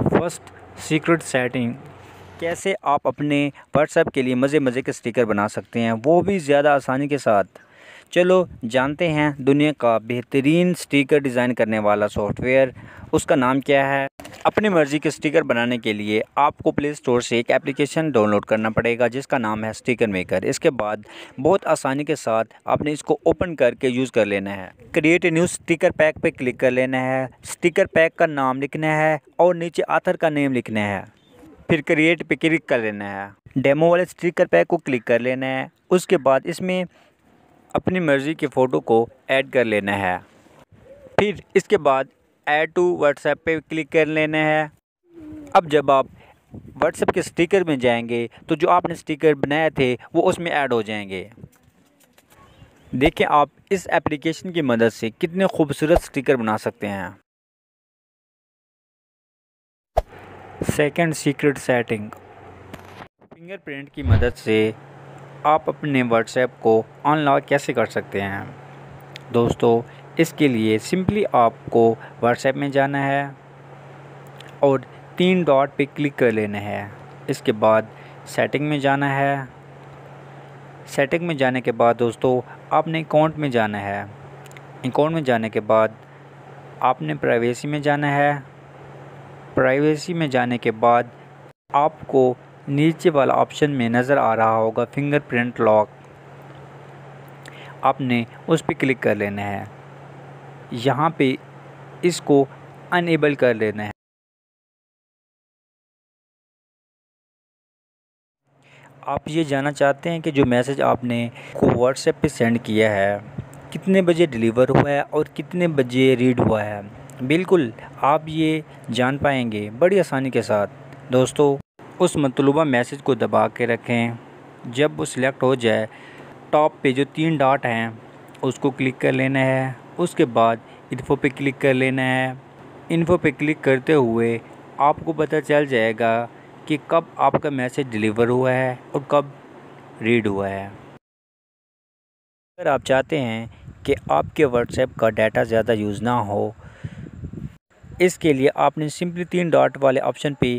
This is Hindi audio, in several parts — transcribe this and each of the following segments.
फर्स्ट सीक्रेट सेटिंग कैसे आप अपने व्हाट्सएप के लिए मज़े मज़े के स्टिकर बना सकते हैं वो भी ज़्यादा आसानी के साथ चलो जानते हैं दुनिया का बेहतरीन स्टिकर डिज़ाइन करने वाला सॉफ्टवेयर उसका नाम क्या है अपनी मर्ज़ी के स्टिकर बनाने के लिए आपको प्ले स्टोर से एक एप्लीकेशन डाउनलोड करना पड़ेगा जिसका नाम है स्टिकर मेकर इसके बाद बहुत आसानी के साथ आपने इसको ओपन करके यूज़ कर लेना है क्रिएट न्यू स्टिकर पैक पे क्लिक कर लेना है स्टिकर पैक का नाम लिखना है और नीचे आथर का नेम लिखना है फिर क्रिएट पर क्लिक कर लेना है डेमो वाले स्टिकर पैक को क्लिक कर लेना है उसके बाद इसमें अपनी मर्ज़ी के फ़ोटो को ऐड कर लेना है फिर इसके बाद ऐड टू व्हाट्सएप पे क्लिक कर लेना है अब जब आप व्हाट्सएप के स्टिकर में जाएंगे तो जो आपने स्टिकर बनाए थे वो उसमें ऐड हो जाएंगे देखिए आप इस एप्लीकेशन की मदद से कितने खूबसूरत स्टिकर बना सकते हैं सेकंड सीक्रेट सेटिंग फिंगरप्रिंट की मदद से आप अपने व्हाट्सएप को अनलॉक कैसे कर सकते हैं दोस्तों इसके लिए सिंपली आपको व्हाट्सएप में जाना है और तीन डॉट पे क्लिक कर लेना है इसके बाद सेटिंग में जाना है सेटिंग में जाने के बाद दोस्तों आपने अकाउंट में जाना है अकाउंट में जाने के बाद आपने प्राइवेसी में जाना है प्राइवेसी में जाने के बाद आपको नीचे वाला ऑप्शन में नज़र आ रहा होगा फिंगरप्रिंट लॉक आपने उस पर क्लिक कर लेना है यहाँ पे इसको अनएबल कर लेना है आप ये जानना चाहते हैं कि जो मैसेज आपने को व्हाट्सएप पे सेंड किया है कितने बजे डिलीवर हुआ है और कितने बजे रीड हुआ है बिल्कुल आप ये जान पाएंगे बड़ी आसानी के साथ दोस्तों उस मतलूबा मैसेज को दबा के रखें जब वो सिलेक्ट हो जाए टॉप पे जो तीन डॉट हैं उसको क्लिक कर लेना है उसके बाद इन्फो पे क्लिक कर लेना है इन्फो पे क्लिक करते हुए आपको पता चल जाएगा कि कब आपका मैसेज डिलीवर हुआ है और कब रीड हुआ है अगर आप चाहते हैं कि आपके व्हाट्सएप का डाटा ज़्यादा यूज़ ना हो इसके लिए आपने सिंपली तीन डॉट वाले ऑप्शन पे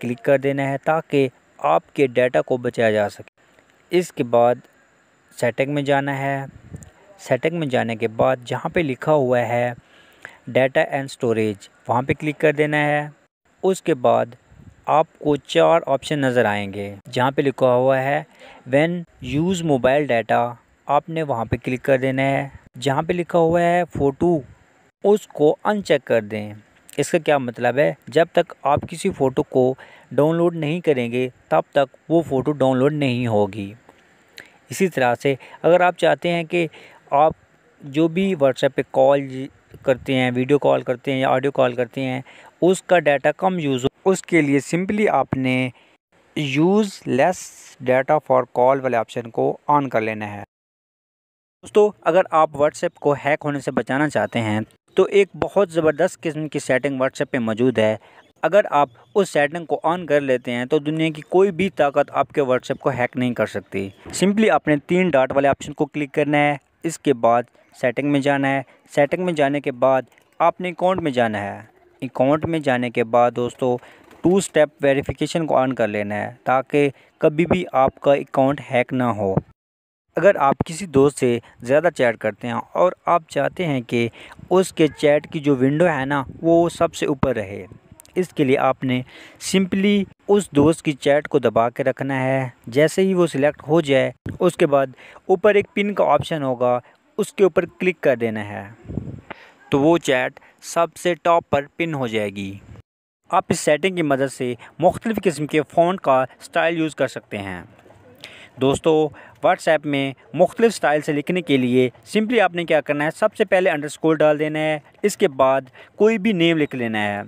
क्लिक कर देना है ताकि आपके डाटा को बचाया जा सके इसके बाद सेटिंग में जाना है सेटिंग में जाने के बाद जहाँ पे लिखा हुआ है डाटा एंड स्टोरेज वहाँ पे क्लिक कर देना है उसके बाद आपको चार ऑप्शन नज़र आएंगे जहाँ पे लिखा हुआ है व्हेन यूज़ मोबाइल डाटा आपने वहाँ पे क्लिक कर देना है जहाँ पे लिखा हुआ है फ़ोटो उसको अनचेक कर दें इसका क्या मतलब है जब तक आप किसी फ़ोटो को डाउनलोड नहीं करेंगे तब तक वो फ़ोटो डाउनलोड नहीं होगी इसी तरह से अगर आप चाहते हैं कि आप जो भी व्हाट्सएप पे कॉल करते हैं वीडियो कॉल करते हैं या ऑडियो कॉल करते हैं उसका डाटा कम यूज़ हो उसके लिए सिंपली आपने use less data for call वाले ऑप्शन को ऑन कर लेना है दोस्तों अगर आप व्हाट्सएप को हैक होने से बचाना चाहते हैं तो एक बहुत ज़बरदस्त किस्म की सेटिंग व्हाट्सएप पे मौजूद है अगर आप उस सेटिंग को ऑन कर लेते हैं तो दुनिया की कोई भी ताकत आपके व्हाट्सएप को हैक नहीं कर सकती सिंपली आपने तीन डॉट वाले ऑप्शन को क्लिक करना है इसके बाद सेटिंग में जाना है सेटिंग में जाने के बाद आपने अकाउंट में जाना है अकाउंट में जाने के बाद दोस्तों टू स्टेप वेरिफिकेशन को ऑन कर लेना है ताकि कभी भी आपका अकाउंट हैक ना हो अगर आप किसी दोस्त से ज़्यादा चैट करते हैं और आप चाहते हैं कि उसके चैट की जो विंडो है ना वो सबसे ऊपर रहे इसके लिए आपने सिंपली उस दोस्त की चैट को दबा के रखना है जैसे ही वो सिलेक्ट हो जाए उसके बाद ऊपर एक पिन का ऑप्शन होगा उसके ऊपर क्लिक कर देना है तो वो चैट सबसे टॉप पर पिन हो जाएगी आप इस सेटिंग की मदद से मुख्तलिफ़ किस्म के फ़ोन का स्टाइल यूज़ कर सकते हैं दोस्तों व्हाट्सएप में मुख्तलिफ स्टाइल से लिखने के लिए सिंपली आपने क्या करना है सबसे पहले अंडरस्कोर डाल देना है इसके बाद कोई भी नेम लिख लेना है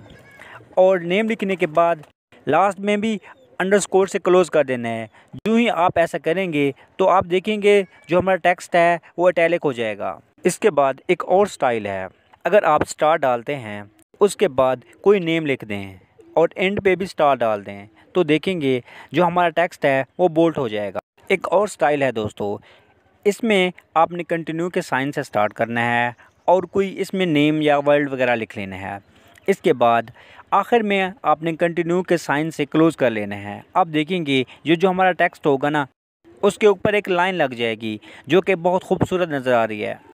और नेम लिखने के बाद लास्ट में भी अंडरस्कोर से क्लोज़ कर देना है जो ही आप ऐसा करेंगे तो आप देखेंगे जो हमारा टेक्स्ट है वो अटैलिक हो जाएगा इसके बाद एक और स्टाइल है अगर आप स्टार डालते हैं उसके बाद कोई नेम लिख दें और एंड पे भी स्टार डाल दें तो देखेंगे जो हमारा टेक्स्ट है वो बोल्ट हो जाएगा एक और स्टाइल है दोस्तों इसमें आपने कंटिन्यू के साइन से स्टार्ट करना है और कोई इसमें नेम या वर्ल्ड वगैरह लिख लेना है इसके बाद आखिर में आपने कंटिन्यू के साइन से क्लोज़ कर लेने हैं आप देखेंगे ये जो हमारा टेक्स्ट होगा ना उसके ऊपर एक लाइन लग जाएगी जो कि बहुत खूबसूरत नज़र आ रही है